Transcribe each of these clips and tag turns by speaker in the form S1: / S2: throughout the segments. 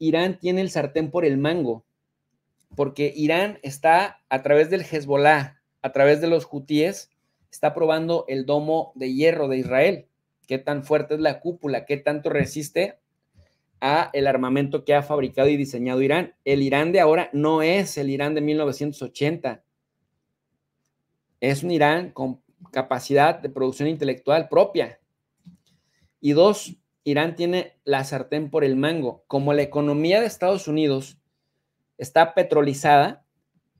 S1: Irán tiene el sartén por el mango, porque Irán está a través del Hezbollah, a través de los hutíes, está probando el domo de hierro de Israel, qué tan fuerte es la cúpula, qué tanto resiste a el armamento que ha fabricado y diseñado Irán. El Irán de ahora no es el Irán de 1980. Es un Irán con capacidad de producción intelectual propia. Y dos, Irán tiene la sartén por el mango. Como la economía de Estados Unidos está petrolizada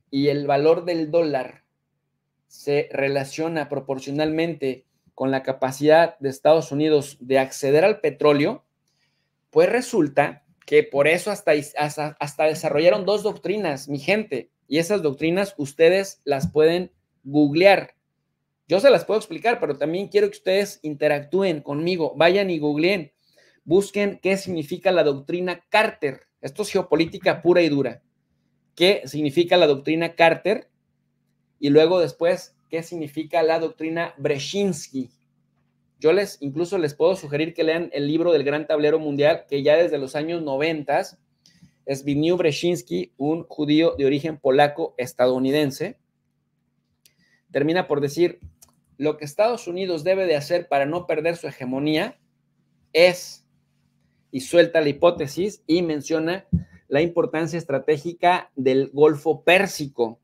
S1: y el valor del dólar se relaciona proporcionalmente con la capacidad de Estados Unidos de acceder al petróleo, pues resulta que por eso hasta, hasta, desarrollaron dos doctrinas, mi gente, y esas doctrinas ustedes las pueden googlear. Yo se las puedo explicar, pero también quiero que ustedes interactúen conmigo, vayan y googleen busquen qué significa la doctrina Carter. Esto es geopolítica pura y dura. ¿Qué significa la doctrina Carter? Y luego después, ¿qué significa la doctrina Brzezinski? Yo les incluso les puedo sugerir que lean el libro del Gran Tablero Mundial, que ya desde los años 90 es Vinny Breshinsky, un judío de origen polaco estadounidense. Termina por decir, lo que Estados Unidos debe de hacer para no perder su hegemonía es y suelta la hipótesis y menciona la importancia estratégica del Golfo Pérsico.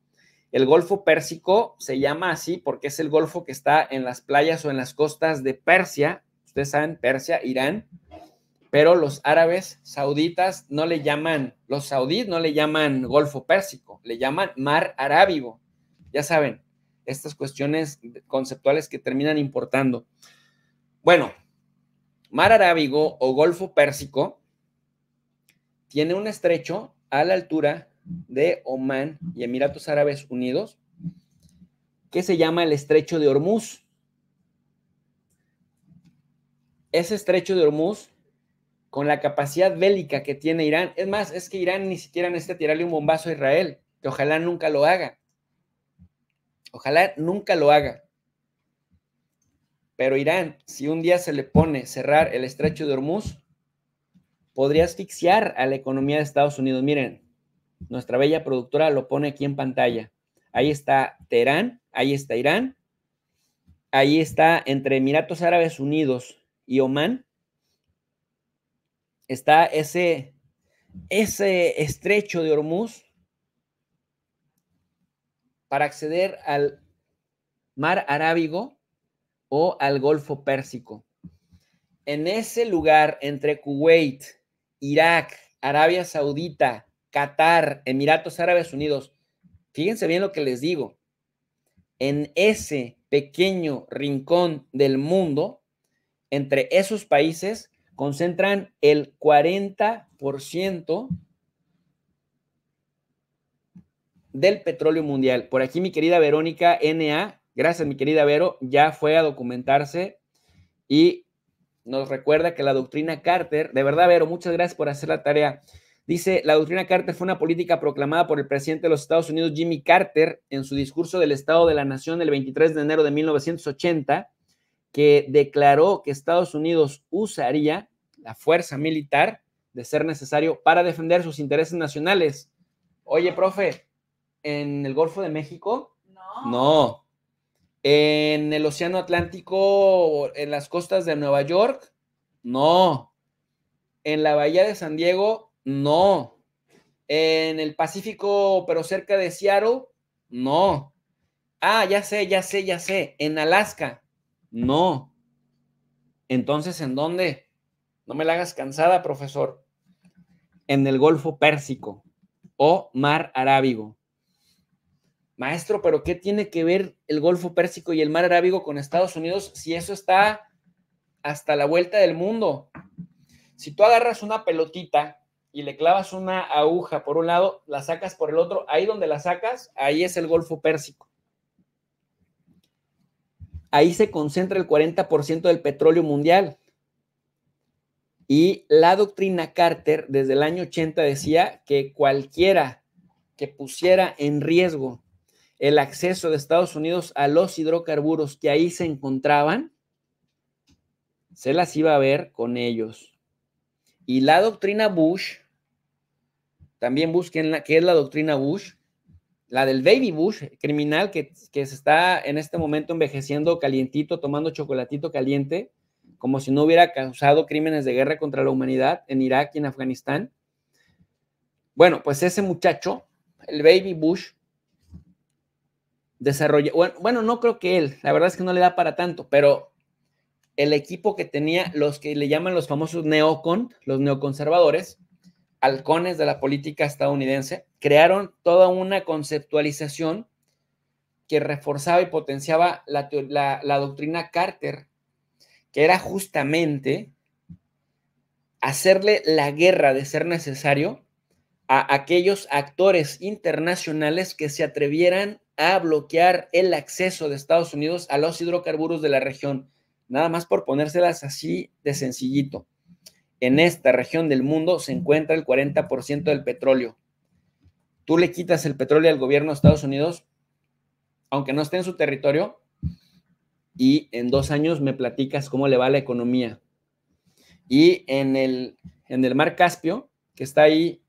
S1: El Golfo Pérsico se llama así porque es el golfo que está en las playas o en las costas de Persia. Ustedes saben, Persia, Irán. Pero los árabes sauditas no le llaman, los saudíes no le llaman Golfo Pérsico, le llaman Mar Arábigo. Ya saben, estas cuestiones conceptuales que terminan importando. Bueno, Mar Arábigo o Golfo Pérsico tiene un estrecho a la altura de Omán y Emiratos Árabes Unidos que se llama el estrecho de Hormuz. Ese estrecho de Hormuz, con la capacidad bélica que tiene Irán, es más, es que Irán ni siquiera necesita tirarle un bombazo a Israel, que ojalá nunca lo haga. Ojalá nunca lo haga. Pero Irán, si un día se le pone cerrar el estrecho de Hormuz, podría asfixiar a la economía de Estados Unidos. Miren, nuestra bella productora lo pone aquí en pantalla. Ahí está Teherán, ahí está Irán, ahí está entre Emiratos Árabes Unidos y Omán. Está ese, ese estrecho de Hormuz para acceder al mar Arábigo o al Golfo Pérsico. En ese lugar, entre Kuwait, Irak, Arabia Saudita, Qatar, Emiratos Árabes Unidos, fíjense bien lo que les digo, en ese pequeño rincón del mundo, entre esos países, concentran el 40% del petróleo mundial. Por aquí mi querida Verónica NA gracias mi querida Vero, ya fue a documentarse y nos recuerda que la doctrina Carter, de verdad Vero, muchas gracias por hacer la tarea. Dice, la doctrina Carter fue una política proclamada por el presidente de los Estados Unidos, Jimmy Carter, en su discurso del Estado de la Nación el 23 de enero de 1980, que declaró que Estados Unidos usaría la fuerza militar de ser necesario para defender sus intereses nacionales. Oye, profe, ¿en el Golfo de México? No. No, en el Océano Atlántico, en las costas de Nueva York, no. En la Bahía de San Diego, no. En el Pacífico, pero cerca de Seattle, no. Ah, ya sé, ya sé, ya sé. En Alaska, no. Entonces, ¿en dónde? No me la hagas cansada, profesor. En el Golfo Pérsico o Mar Arábigo. Maestro, pero ¿qué tiene que ver el Golfo Pérsico y el Mar Arábigo con Estados Unidos si eso está hasta la vuelta del mundo? Si tú agarras una pelotita y le clavas una aguja por un lado, la sacas por el otro, ahí donde la sacas, ahí es el Golfo Pérsico. Ahí se concentra el 40% del petróleo mundial. Y la doctrina Carter desde el año 80 decía que cualquiera que pusiera en riesgo el acceso de Estados Unidos a los hidrocarburos que ahí se encontraban, se las iba a ver con ellos. Y la doctrina Bush, también busquen la, qué es la doctrina Bush, la del baby Bush, criminal que, que se está en este momento envejeciendo calientito, tomando chocolatito caliente, como si no hubiera causado crímenes de guerra contra la humanidad en Irak y en Afganistán. Bueno, pues ese muchacho, el baby Bush, desarrolló, bueno, no creo que él, la verdad es que no le da para tanto, pero el equipo que tenía los que le llaman los famosos neocon, los neoconservadores, halcones de la política estadounidense, crearon toda una conceptualización que reforzaba y potenciaba la, la doctrina Carter, que era justamente hacerle la guerra de ser necesario a aquellos actores internacionales que se atrevieran a bloquear el acceso de Estados Unidos a los hidrocarburos de la región, nada más por ponérselas así de sencillito. En esta región del mundo se encuentra el 40% del petróleo. Tú le quitas el petróleo al gobierno de Estados Unidos, aunque no esté en su territorio, y en dos años me platicas cómo le va la economía. Y en el, en el mar Caspio, que está ahí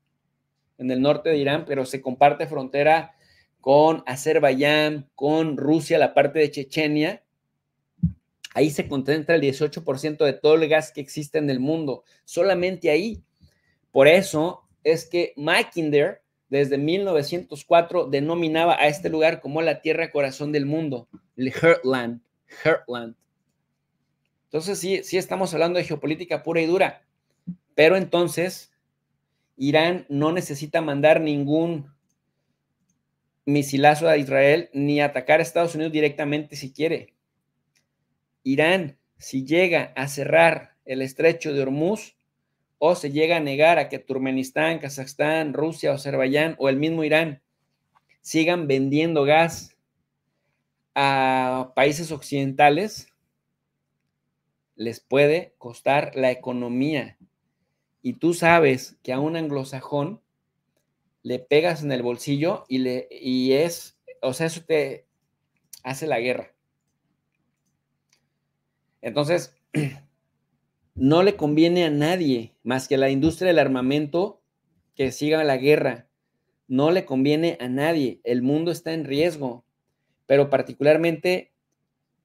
S1: en el norte de Irán, pero se comparte frontera con Azerbaiyán, con Rusia, la parte de Chechenia. Ahí se concentra el 18% de todo el gas que existe en el mundo, solamente ahí. Por eso es que Mackinder desde 1904 denominaba a este lugar como la tierra corazón del mundo, el Heartland, Heartland. Entonces sí, sí estamos hablando de geopolítica pura y dura, pero entonces Irán no necesita mandar ningún misilazo a Israel ni atacar a Estados Unidos directamente si quiere. Irán, si llega a cerrar el estrecho de Hormuz o se llega a negar a que Turmenistán, Kazajstán, Rusia, Azerbaiyán o el mismo Irán sigan vendiendo gas a países occidentales, les puede costar la economía y tú sabes que a un anglosajón le pegas en el bolsillo y, le, y es, o sea, eso te hace la guerra. Entonces, no le conviene a nadie más que a la industria del armamento que siga la guerra. No le conviene a nadie. El mundo está en riesgo, pero particularmente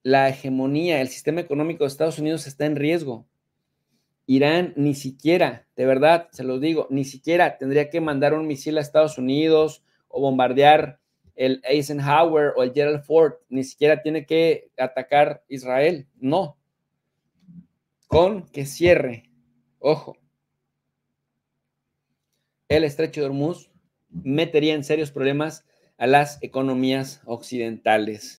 S1: la hegemonía, el sistema económico de Estados Unidos está en riesgo. Irán ni siquiera, de verdad, se los digo, ni siquiera tendría que mandar un misil a Estados Unidos o bombardear el Eisenhower o el Gerald Ford, ni siquiera tiene que atacar Israel, no. Con que cierre, ojo, el estrecho de Hormuz metería en serios problemas a las economías occidentales.